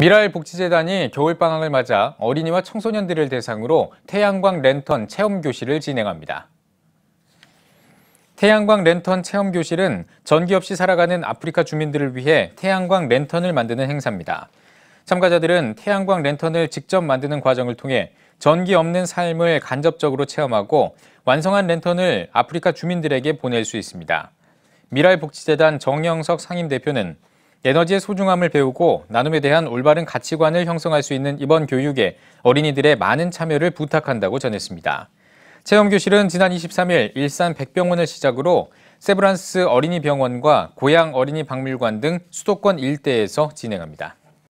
미랄 라 복지재단이 겨울방학을 맞아 어린이와 청소년들을 대상으로 태양광 랜턴 체험교실을 진행합니다. 태양광 랜턴 체험교실은 전기 없이 살아가는 아프리카 주민들을 위해 태양광 랜턴을 만드는 행사입니다. 참가자들은 태양광 랜턴을 직접 만드는 과정을 통해 전기 없는 삶을 간접적으로 체험하고 완성한 랜턴을 아프리카 주민들에게 보낼 수 있습니다. 미랄 복지재단 정영석 상임대표는 에너지의 소중함을 배우고 나눔에 대한 올바른 가치관을 형성할 수 있는 이번 교육에 어린이들의 많은 참여를 부탁한다고 전했습니다. 체험교실은 지난 23일 일산 백병원을 시작으로 세브란스 어린이병원과 고향 어린이 박물관 등 수도권 일대에서 진행합니다.